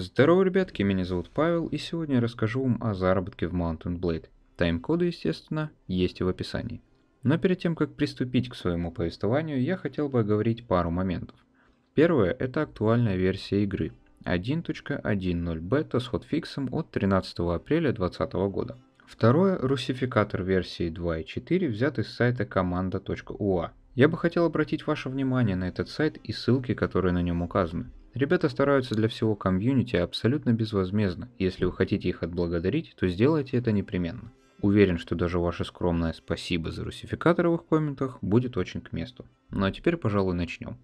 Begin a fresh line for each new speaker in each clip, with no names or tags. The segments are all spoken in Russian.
Здорово, ребятки, меня зовут Павел, и сегодня я расскажу вам о заработке в Mountain Blade. Тайм-коды, естественно, есть и в описании. Но перед тем, как приступить к своему повествованию, я хотел бы оговорить пару моментов. Первое – это актуальная версия игры 1.10 бета с хотфиксом от 13 апреля 2020 года. Второе – русификатор версии 2.4, взятый с сайта команда.ua. Я бы хотел обратить ваше внимание на этот сайт и ссылки, которые на нем указаны. Ребята стараются для всего комьюнити абсолютно безвозмездно. Если вы хотите их отблагодарить, то сделайте это непременно. Уверен, что даже ваше скромное спасибо за русификаторы в комментах будет очень к месту. Ну а теперь, пожалуй, начнем.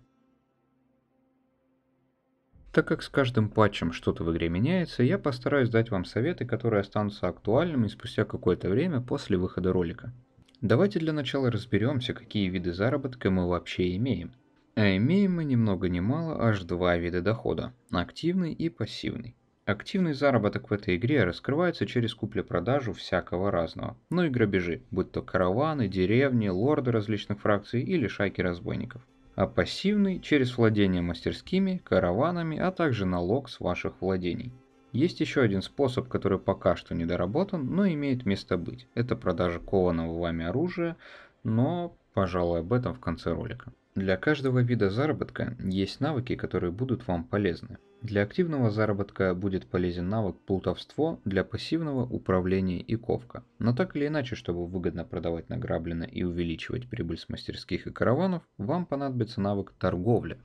Так как с каждым патчем что-то в игре меняется, я постараюсь дать вам советы, которые останутся актуальными спустя какое-то время после выхода ролика. Давайте для начала разберемся, какие виды заработка мы вообще имеем – а имеем мы ни много ни мало аж два вида дохода – активный и пассивный. Активный заработок в этой игре раскрывается через куплю-продажу всякого разного, ну и грабежи, будь то караваны, деревни, лорды различных фракций или шайки разбойников. А пассивный – через владение мастерскими, караванами, а также налог с ваших владений. Есть еще один способ, который пока что недоработан, но имеет место быть. Это продажа кованого вами оружия, но, пожалуй, об этом в конце ролика. Для каждого вида заработка есть навыки, которые будут вам полезны. Для активного заработка будет полезен навык плутовство, для пассивного управление и ковка. Но так или иначе, чтобы выгодно продавать награбленное и увеличивать прибыль с мастерских и караванов, вам понадобится навык торговля.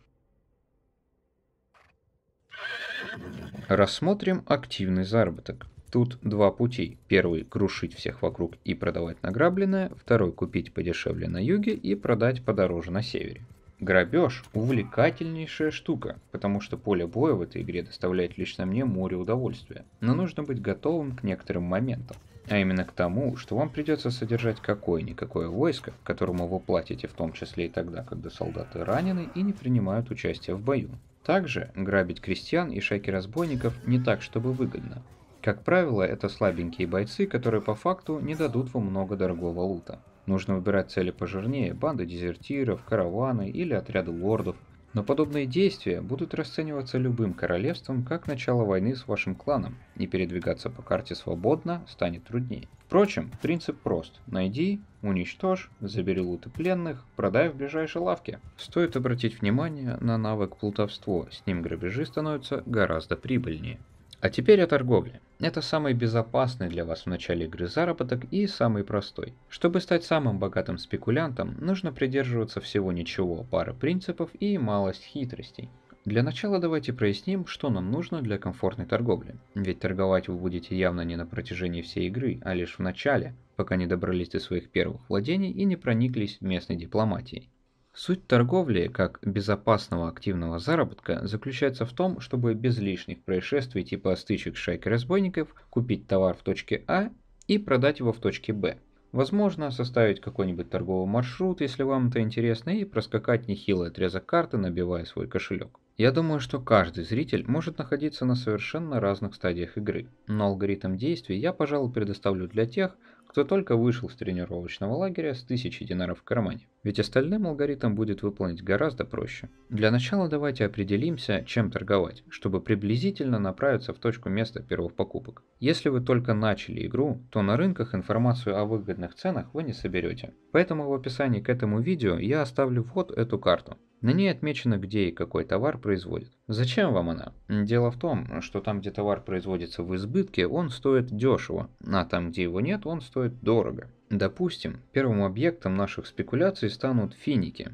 Рассмотрим активный заработок. Тут два пути. Первый – крушить всех вокруг и продавать награбленное. Второй – купить подешевле на юге и продать подороже на севере. Грабеж – увлекательнейшая штука, потому что поле боя в этой игре доставляет лично мне море удовольствия, но нужно быть готовым к некоторым моментам. А именно к тому, что вам придется содержать какое-никакое войско, которому вы платите в том числе и тогда, когда солдаты ранены и не принимают участие в бою. Также грабить крестьян и шайки разбойников не так, чтобы выгодно. Как правило, это слабенькие бойцы, которые по факту не дадут вам много дорогого лута. Нужно выбирать цели пожирнее, банды дезертиров, караваны или отряды лордов. Но подобные действия будут расцениваться любым королевством как начало войны с вашим кланом, и передвигаться по карте свободно станет труднее. Впрочем, принцип прост. Найди, уничтожь, забери луты пленных, продай в ближайшей лавке. Стоит обратить внимание на навык плутовство, с ним грабежи становятся гораздо прибыльнее. А теперь о торговле. Это самый безопасный для вас в начале игры заработок и самый простой. Чтобы стать самым богатым спекулянтом, нужно придерживаться всего ничего, пары принципов и малость хитростей. Для начала давайте проясним, что нам нужно для комфортной торговли. Ведь торговать вы будете явно не на протяжении всей игры, а лишь в начале, пока не добрались до своих первых владений и не прониклись местной дипломатией. Суть торговли как безопасного активного заработка заключается в том, чтобы без лишних происшествий типа стычек с разбойников купить товар в точке А и продать его в точке Б. Возможно, составить какой-нибудь торговый маршрут, если вам это интересно, и проскакать нехилый отрезок карты, набивая свой кошелек. Я думаю, что каждый зритель может находиться на совершенно разных стадиях игры, но алгоритм действий я, пожалуй, предоставлю для тех, кто только вышел с тренировочного лагеря с тысячи динаров в кармане. Ведь остальным алгоритм будет выполнить гораздо проще. Для начала давайте определимся, чем торговать, чтобы приблизительно направиться в точку места первых покупок. Если вы только начали игру, то на рынках информацию о выгодных ценах вы не соберете. Поэтому в описании к этому видео я оставлю вот эту карту. На ней отмечено, где и какой товар производит. Зачем вам она? Дело в том, что там, где товар производится в избытке, он стоит дешево, а там, где его нет, он стоит стоит дорого. Допустим, первым объектом наших спекуляций станут финики.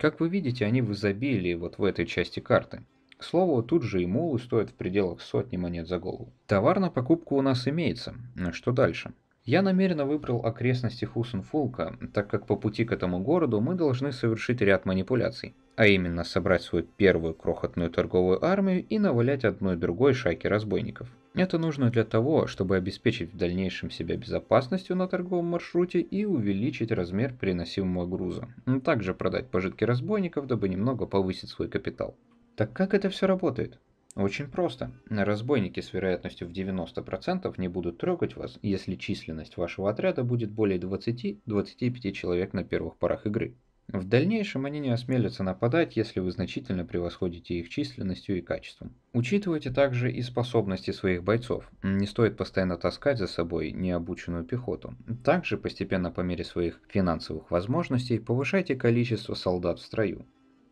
Как вы видите, они в изобилии вот в этой части карты. К слову, тут же и мулы стоят в пределах сотни монет за голову. Товар на покупку у нас имеется. Что дальше? Я намеренно выбрал окрестности Хусенфулка, так как по пути к этому городу мы должны совершить ряд манипуляций а именно собрать свою первую крохотную торговую армию и навалять одной другой шайки разбойников. Это нужно для того, чтобы обеспечить в дальнейшем себя безопасностью на торговом маршруте и увеличить размер переносимого груза, ну, также продать пожитки разбойников, дабы немного повысить свой капитал. Так как это все работает? Очень просто. Разбойники с вероятностью в 90% не будут трогать вас, если численность вашего отряда будет более 20-25 человек на первых порах игры. В дальнейшем они не осмелятся нападать, если вы значительно превосходите их численностью и качеством. Учитывайте также и способности своих бойцов. Не стоит постоянно таскать за собой необученную пехоту. Также постепенно по мере своих финансовых возможностей повышайте количество солдат в строю.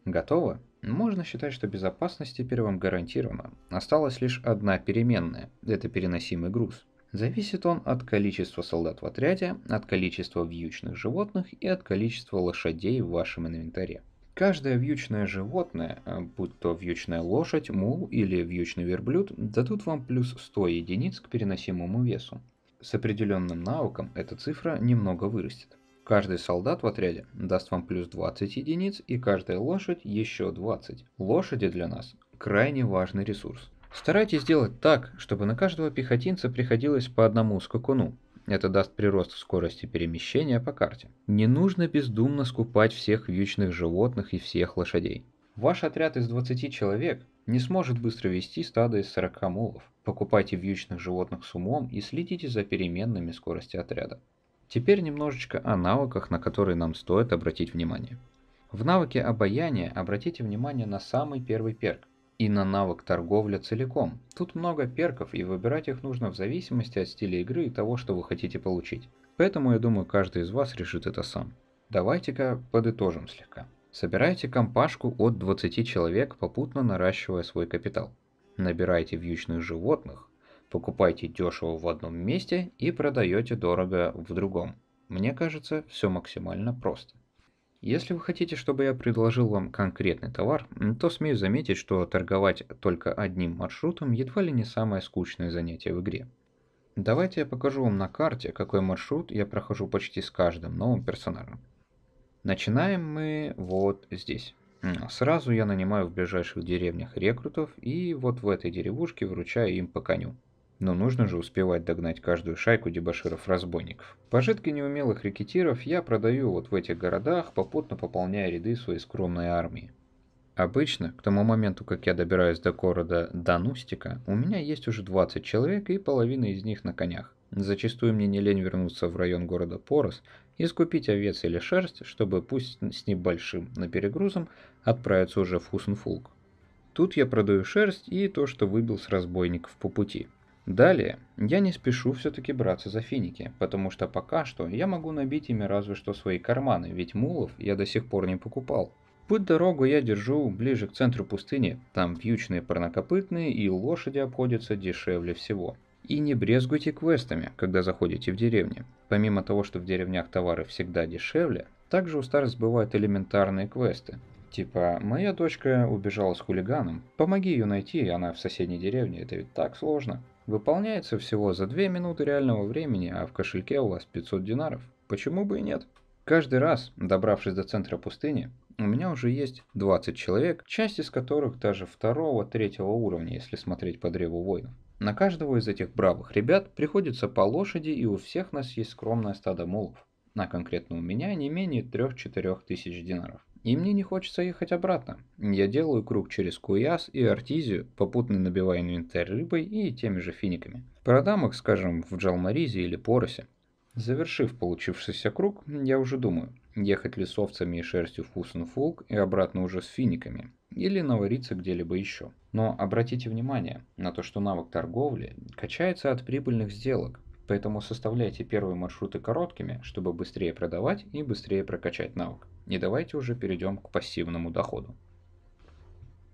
Готово? Можно считать, что безопасность теперь вам гарантирована. Осталась лишь одна переменная – это переносимый груз. Зависит он от количества солдат в отряде, от количества вьючных животных и от количества лошадей в вашем инвентаре. Каждое вьючное животное, э, будь то вьючная лошадь, мул или вьючный верблюд, дадут вам плюс 100 единиц к переносимому весу. С определенным навыком эта цифра немного вырастет. Каждый солдат в отряде даст вам плюс 20 единиц и каждая лошадь еще 20. Лошади для нас крайне важный ресурс. Старайтесь сделать так, чтобы на каждого пехотинца приходилось по одному скакуну. Это даст прирост в скорости перемещения по карте. Не нужно бездумно скупать всех вьючных животных и всех лошадей. Ваш отряд из 20 человек не сможет быстро вести стадо из 40 мулов. Покупайте вьючных животных с умом и следите за переменными скорости отряда. Теперь немножечко о навыках, на которые нам стоит обратить внимание. В навыке обаяния обратите внимание на самый первый перк и на навык торговля целиком. Тут много перков, и выбирать их нужно в зависимости от стиля игры и того, что вы хотите получить. Поэтому я думаю, каждый из вас решит это сам. Давайте-ка подытожим слегка. Собирайте компашку от 20 человек, попутно наращивая свой капитал. Набирайте вьючных животных, Покупайте дешево в одном месте и продаете дорого в другом. Мне кажется, все максимально просто. Если вы хотите, чтобы я предложил вам конкретный товар, то смею заметить, что торговать только одним маршрутом едва ли не самое скучное занятие в игре. Давайте я покажу вам на карте, какой маршрут я прохожу почти с каждым новым персонажем. Начинаем мы вот здесь. Сразу я нанимаю в ближайших деревнях рекрутов и вот в этой деревушке вручаю им по коню. Но нужно же успевать догнать каждую шайку дебоширов-разбойников. Пожитки неумелых рекетиров я продаю вот в этих городах, попутно пополняя ряды своей скромной армии. Обычно, к тому моменту, как я добираюсь до города Данустика, у меня есть уже 20 человек и половина из них на конях. Зачастую мне не лень вернуться в район города Порос и скупить овец или шерсть, чтобы пусть с небольшим наперегрузом отправиться уже в Хусенфулк. Тут я продаю шерсть и то, что выбил с разбойников по пути. Далее, я не спешу все-таки браться за финики, потому что пока что я могу набить ими разве что свои карманы, ведь мулов я до сих пор не покупал. Путь дорогу я держу ближе к центру пустыни, там пьючные парнокопытные и лошади обходятся дешевле всего. И не брезгуйте квестами, когда заходите в деревни. Помимо того, что в деревнях товары всегда дешевле, также у Старс бывают элементарные квесты. Типа, моя дочка убежала с хулиганом, помоги ее найти, она в соседней деревне, это ведь так сложно. Выполняется всего за 2 минуты реального времени, а в кошельке у вас 500 динаров. Почему бы и нет? Каждый раз, добравшись до центра пустыни, у меня уже есть 20 человек, часть из которых даже второго-третьего уровня, если смотреть по древу воинов. На каждого из этих бравых ребят приходится по лошади, и у всех нас есть скромное стадо мулов. На конкретно у меня не менее 3-4 тысяч динаров и мне не хочется ехать обратно. Я делаю круг через Куяс и Артизию, попутно набивая инвентарь рыбой и теми же финиками. Продам их, скажем, в Джалмаризе или Поросе. Завершив получившийся круг, я уже думаю, ехать ли с овцами и шерстью в Хусенфулк и обратно уже с финиками, или навариться где-либо еще. Но обратите внимание на то, что навык торговли качается от прибыльных сделок, поэтому составляйте первые маршруты короткими, чтобы быстрее продавать и быстрее прокачать навык. И давайте уже перейдем к пассивному доходу.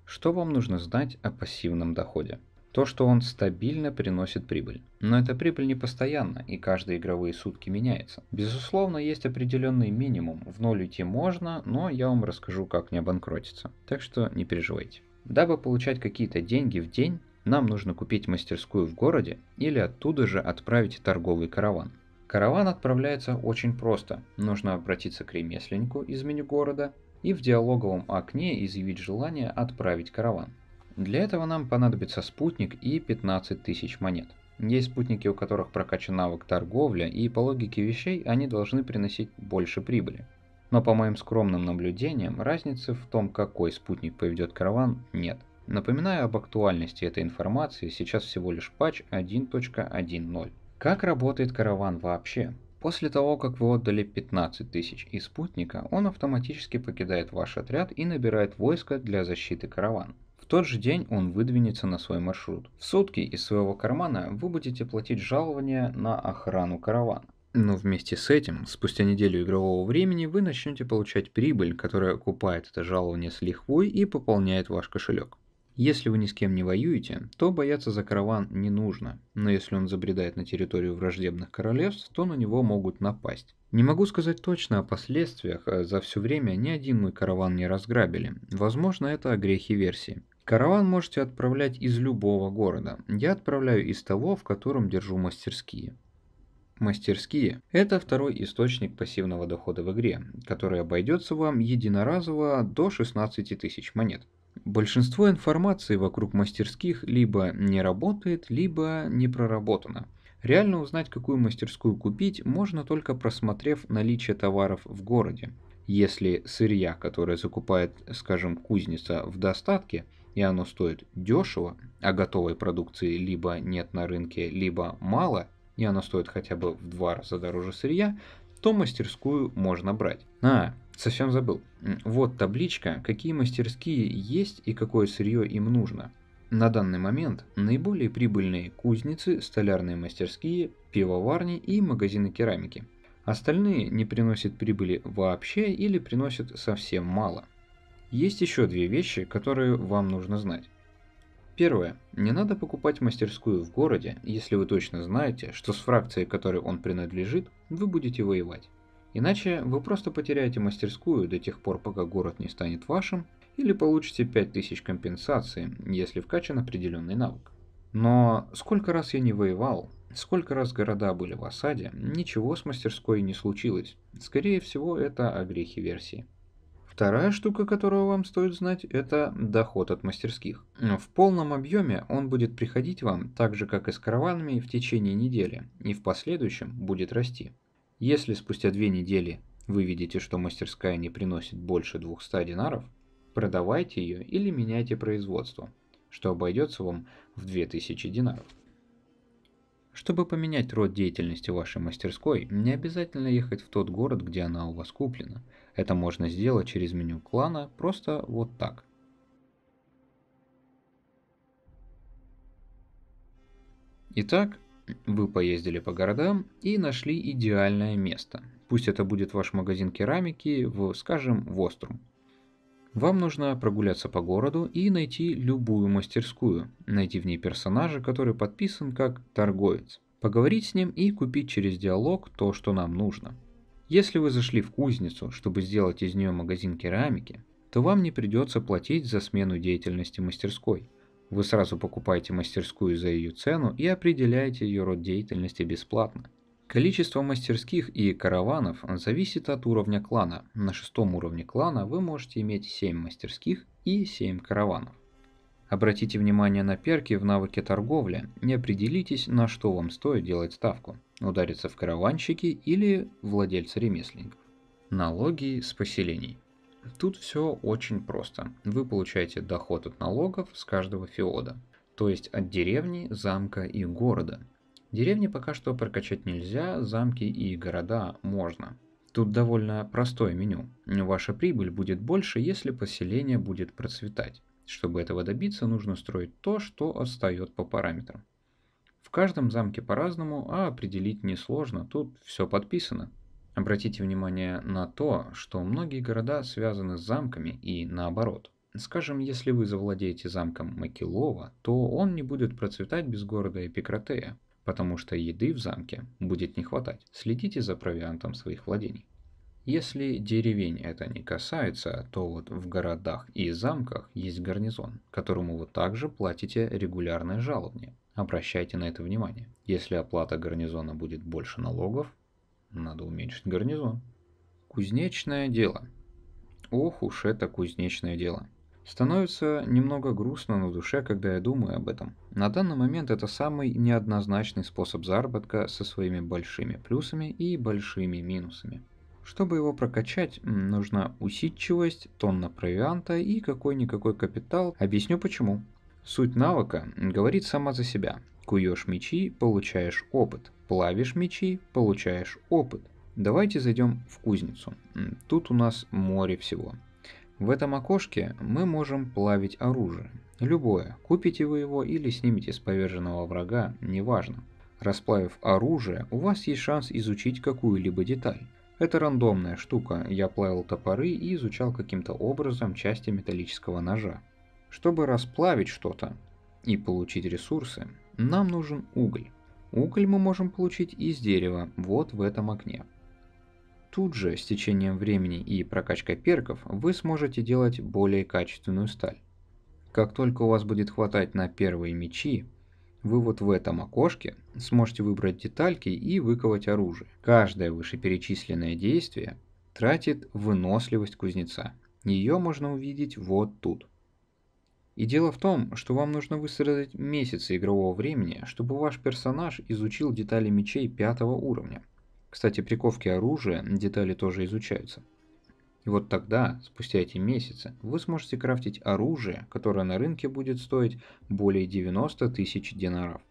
Что вам нужно знать о пассивном доходе? То, что он стабильно приносит прибыль. Но эта прибыль не постоянна и каждые игровые сутки меняется. Безусловно, есть определенный минимум. В ноль уйти можно, но я вам расскажу, как не обанкротиться. Так что не переживайте. Дабы получать какие-то деньги в день, нам нужно купить мастерскую в городе или оттуда же отправить торговый караван. Караван отправляется очень просто. Нужно обратиться к ремесленнику из меню города и в диалоговом окне изъявить желание отправить караван. Для этого нам понадобится спутник и 15 тысяч монет. Есть спутники, у которых прокачан навык торговля, и по логике вещей они должны приносить больше прибыли. Но по моим скромным наблюдениям, разницы в том, какой спутник поведет караван, нет. Напоминаю об актуальности этой информации, сейчас всего лишь патч 1.1.0. Как работает караван вообще? После того, как вы отдали 15 тысяч из спутника, он автоматически покидает ваш отряд и набирает войско для защиты караван. В тот же день он выдвинется на свой маршрут. В сутки из своего кармана вы будете платить жалование на охрану каравана. Но вместе с этим, спустя неделю игрового времени, вы начнете получать прибыль, которая окупает это жалование с лихвой и пополняет ваш кошелек. Если вы ни с кем не воюете, то бояться за караван не нужно, но если он забредает на территорию враждебных королевств, то на него могут напасть. Не могу сказать точно о последствиях, э, за все время ни один мой караван не разграбили, возможно это о грехе версии. Караван можете отправлять из любого города, я отправляю из того, в котором держу мастерские. Мастерские – это второй источник пассивного дохода в игре, который обойдется вам единоразово до 16 тысяч монет. Большинство информации вокруг мастерских либо не работает, либо не проработано. Реально узнать, какую мастерскую купить, можно только просмотрев наличие товаров в городе. Если сырья, которое закупает, скажем, кузница в достатке, и оно стоит дешево, а готовой продукции либо нет на рынке, либо мало, и оно стоит хотя бы в два раза дороже сырья, то мастерскую можно брать. А, Совсем забыл. Вот табличка, какие мастерские есть и какое сырье им нужно. На данный момент наиболее прибыльные кузницы, столярные мастерские, пивоварни и магазины керамики. Остальные не приносят прибыли вообще или приносят совсем мало. Есть еще две вещи, которые вам нужно знать. Первое. Не надо покупать мастерскую в городе, если вы точно знаете, что с фракцией, которой он принадлежит, вы будете воевать. Иначе вы просто потеряете мастерскую до тех пор, пока город не станет вашим, или получите 5000 компенсации, если вкачан определенный навык. Но сколько раз я не воевал, сколько раз города были в осаде, ничего с мастерской не случилось. Скорее всего, это огрехи версии. Вторая штука, которую вам стоит знать, это доход от мастерских. В полном объеме он будет приходить вам так же, как и с караванами в течение недели, и в последующем будет расти. Если спустя две недели вы видите, что мастерская не приносит больше 200 динаров, продавайте ее или меняйте производство, что обойдется вам в 2000 динаров. Чтобы поменять род деятельности вашей мастерской, не обязательно ехать в тот город, где она у вас куплена. Это можно сделать через меню клана, просто вот так. Итак, вы поездили по городам и нашли идеальное место. Пусть это будет ваш магазин керамики в, скажем, Вострум. Вам нужно прогуляться по городу и найти любую мастерскую, найти в ней персонажа, который подписан как торговец, поговорить с ним и купить через диалог то, что нам нужно. Если вы зашли в кузницу, чтобы сделать из нее магазин керамики, то вам не придется платить за смену деятельности мастерской – вы сразу покупаете мастерскую за ее цену и определяете ее род деятельности бесплатно. Количество мастерских и караванов зависит от уровня клана. На шестом уровне клана вы можете иметь 7 мастерских и 7 караванов. Обратите внимание на перки в навыке торговли Не определитесь, на что вам стоит делать ставку – удариться в караванщики или владельца ремесленников. Налоги с поселений. Тут все очень просто. Вы получаете доход от налогов с каждого феода, то есть от деревни, замка и города. Деревни пока что прокачать нельзя, замки и города можно. Тут довольно простое меню. Ваша прибыль будет больше, если поселение будет процветать. Чтобы этого добиться, нужно строить то, что отстает по параметрам. В каждом замке по-разному, а определить несложно, тут все подписано. Обратите внимание на то, что многие города связаны с замками и наоборот. Скажем, если вы завладеете замком Макилова, то он не будет процветать без города Эпикратея, потому что еды в замке будет не хватать. Следите за провиантом своих владений. Если деревень это не касается, то вот в городах и замках есть гарнизон, которому вы также платите регулярное жалование. Обращайте на это внимание. Если оплата гарнизона будет больше налогов, надо уменьшить гарнизон. Кузнечное дело. Ох уж это кузнечное дело. Становится немного грустно на душе, когда я думаю об этом. На данный момент это самый неоднозначный способ заработка со своими большими плюсами и большими минусами. Чтобы его прокачать, нужна усидчивость, тонна провианта и какой-никакой капитал. Объясню почему. Суть навыка говорит сама за себя. Куешь мечи, получаешь опыт плавишь мечи, получаешь опыт. Давайте зайдем в кузницу. Тут у нас море всего. В этом окошке мы можем плавить оружие. Любое, купите вы его или снимете с поверженного врага, неважно. Расплавив оружие, у вас есть шанс изучить какую-либо деталь. Это рандомная штука, я плавил топоры и изучал каким-то образом части металлического ножа. Чтобы расплавить что-то и получить ресурсы, нам нужен уголь. Уголь мы можем получить из дерева, вот в этом окне. Тут же, с течением времени и прокачкой перков, вы сможете делать более качественную сталь. Как только у вас будет хватать на первые мечи, вы вот в этом окошке сможете выбрать детальки и выковать оружие. Каждое вышеперечисленное действие тратит выносливость кузнеца. Ее можно увидеть вот тут. И дело в том, что вам нужно выстрадать месяцы игрового времени, чтобы ваш персонаж изучил детали мечей пятого уровня. Кстати, приковки оружия детали тоже изучаются. И вот тогда, спустя эти месяцы, вы сможете крафтить оружие, которое на рынке будет стоить более 90 тысяч динаров.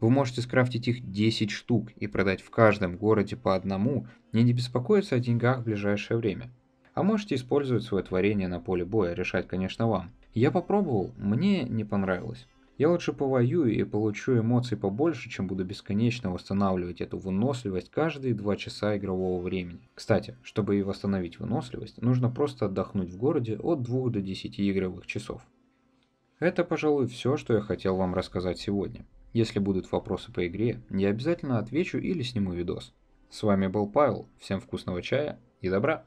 Вы можете скрафтить их 10 штук и продать в каждом городе по одному, не беспокоиться о деньгах в ближайшее время. А можете использовать свое творение на поле боя, решать, конечно, вам. Я попробовал, мне не понравилось. Я лучше повоюю и получу эмоций побольше, чем буду бесконечно восстанавливать эту выносливость каждые 2 часа игрового времени. Кстати, чтобы и восстановить выносливость, нужно просто отдохнуть в городе от 2 до 10 игровых часов. Это, пожалуй, все, что я хотел вам рассказать сегодня. Если будут вопросы по игре, я обязательно отвечу или сниму видос. С вами был Павел, всем вкусного чая и добра!